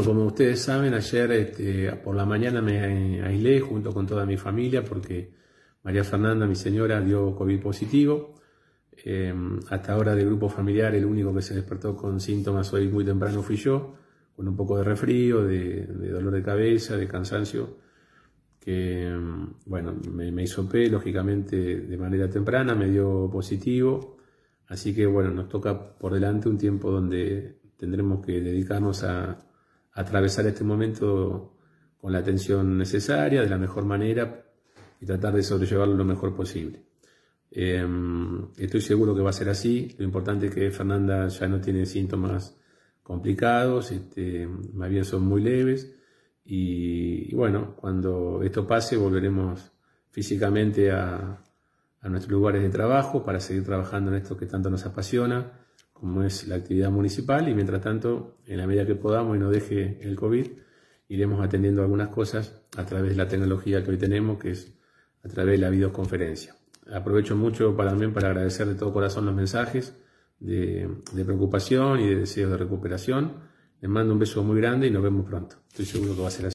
Pues como ustedes saben, ayer este, por la mañana me aislé junto con toda mi familia porque María Fernanda, mi señora, dio COVID positivo. Eh, hasta ahora del grupo familiar, el único que se despertó con síntomas hoy muy temprano fui yo, con un poco de resfrío, de, dolor de cabeza, de cansancio, que bueno, me, me hisopé lógicamente de manera temprana, me dio positivo. Así que bueno, nos toca por delante un tiempo donde tendremos que dedicarnos a atravesar este momento con la atención necesaria, de la mejor manera y tratar de sobrellevarlo lo mejor posible. Em, estoy seguro que va a ser así. Lo importante es que Fernanda ya no tiene síntomas complicados, más este, bien son muy leves. Y, bueno, cuando esto pase volveremos físicamente a nuestros lugares de trabajo para seguir trabajando en esto que tanto nos apasiona como es la actividad municipal y mientras tanto, en la medida que podamos y no deje el COVID, iremos atendiendo algunas cosas a través de la tecnología que hoy tenemos, que es a través de la videoconferencia. Aprovecho mucho para, también para agradecer de todo corazón los mensajes de, de preocupación y de deseos de recuperación. Les mando un beso muy grande y nos vemos pronto. Estoy seguro que va a ser así.